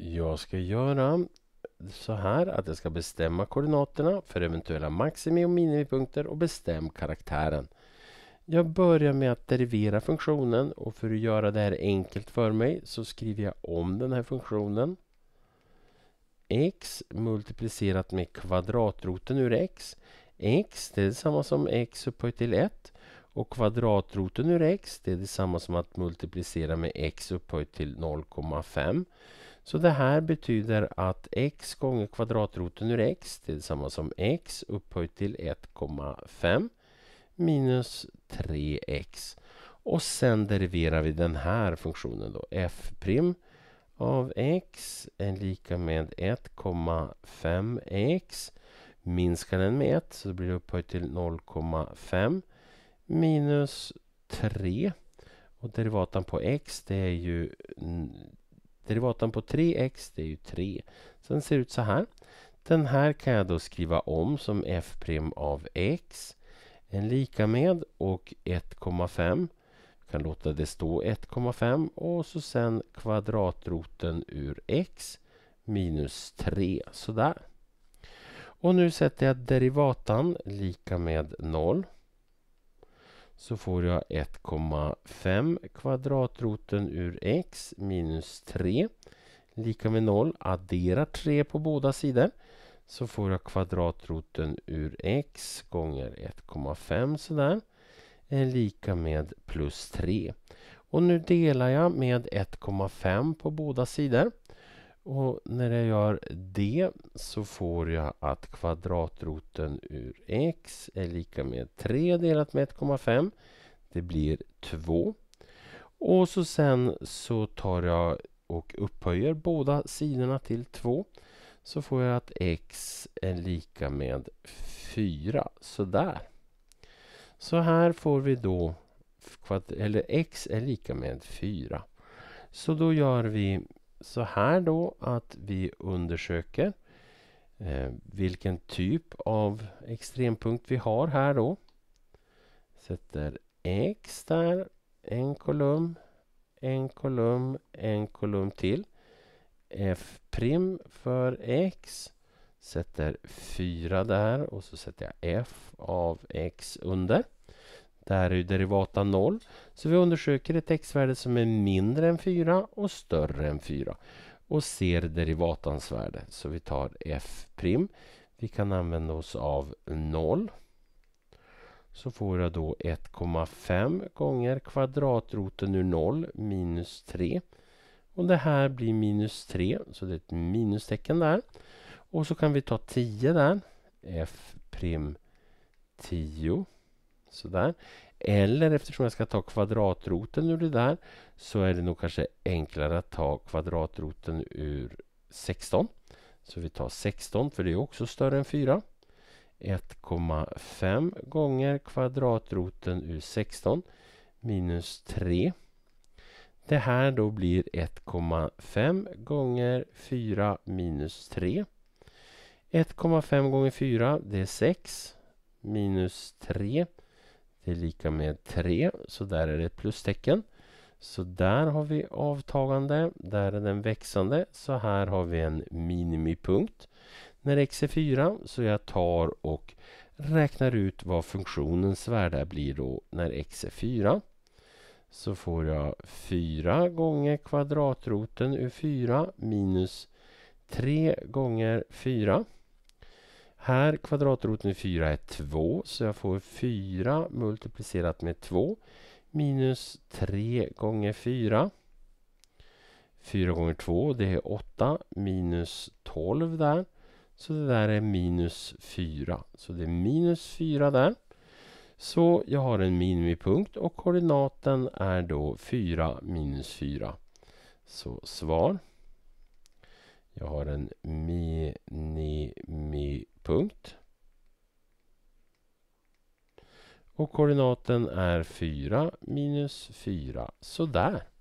Jag ska göra så här att jag ska bestämma koordinaterna för eventuella maximi och minimipunkter och bestäm karaktären. Jag börjar med att derivera funktionen och för att göra det här enkelt för mig så skriver jag om den här funktionen. x multiplicerat med kvadratroten ur x. x det är detsamma som x upphöjt till 1 och kvadratroten ur x det är detsamma som att multiplicera med x upphöjt till 0,5. Så det här betyder att x gånger kvadratroten ur x det är detsamma som x upphöjt till 1,5 minus 3x. Och sen deriverar vi den här funktionen då. f' av x är lika med 1,5x. Minskar den med 1 så det blir det upphöjt till 0,5 minus 3. Och derivatan på x det är ju Derivatan på 3x, det är ju 3. Sen ser det ut så här. Den här kan jag då skriva om som f' av x. En lika med och 1,5. Vi kan låta det stå 1,5 och så sen kvadratroten ur x minus 3. Sådär. Och nu sätter jag derivatan lika med 0 så får jag 1,5 kvadratroten ur x minus 3 lika med 0. Adderar 3 på båda sidor så får jag kvadratroten ur x gånger 1,5 sådär är eh, lika med plus 3. Och nu delar jag med 1,5 på båda sidor. Och när jag gör det så får jag att kvadratroten ur x är lika med 3 delat med 1,5. Det blir 2. Och så sen så tar jag och upphöjer båda sidorna till 2. Så får jag att x är lika med 4. Sådär. Så här får vi då eller x är lika med 4. Så då gör vi så här då att vi undersöker eh, vilken typ av extrempunkt vi har här då. Sätter X där, en kolumn, en kolumn, en kolumn till. F' prim för X. Sätter 4 där och så sätter jag F av X under. Det här är ju derivata 0. Så vi undersöker ett x-värde som är mindre än 4 och större än 4. Och ser derivatans värde. Så vi tar f'. Vi kan använda oss av 0. Så får jag då 1,5 gånger kvadratroten ur 0 minus 3. Och det här blir minus 3, så det är ett minustecken där. Och så kan vi ta 10 där. F' 10. Sådär. Eller eftersom jag ska ta kvadratroten ur det där så är det nog kanske enklare att ta kvadratroten ur 16. Så vi tar 16 för det är också större än 4. 1,5 gånger kvadratroten ur 16 minus 3. Det här då blir 1,5 gånger 4 minus 3. 1,5 gånger 4 det är 6 minus 3 är lika med 3. Så där är det ett plustecken. Så där har vi avtagande. Där är den växande. Så här har vi en minimipunkt. När x är 4 så jag tar och räknar ut vad funktionens värde blir då när x är 4. Så får jag 4 gånger kvadratroten ur 4 minus 3 gånger 4. Här kvadratroten i 4 är 2 så jag får 4 multiplicerat med 2 minus 3 gånger 4. 4 gånger 2 det är 8 minus 12 där. Så det där är minus 4. Så det är minus 4 där. Så jag har en minimipunkt och koordinaten är då 4 minus 4. Så svar jag har en minimipunkt. Och koordinaten är 4 minus 4. Sådär.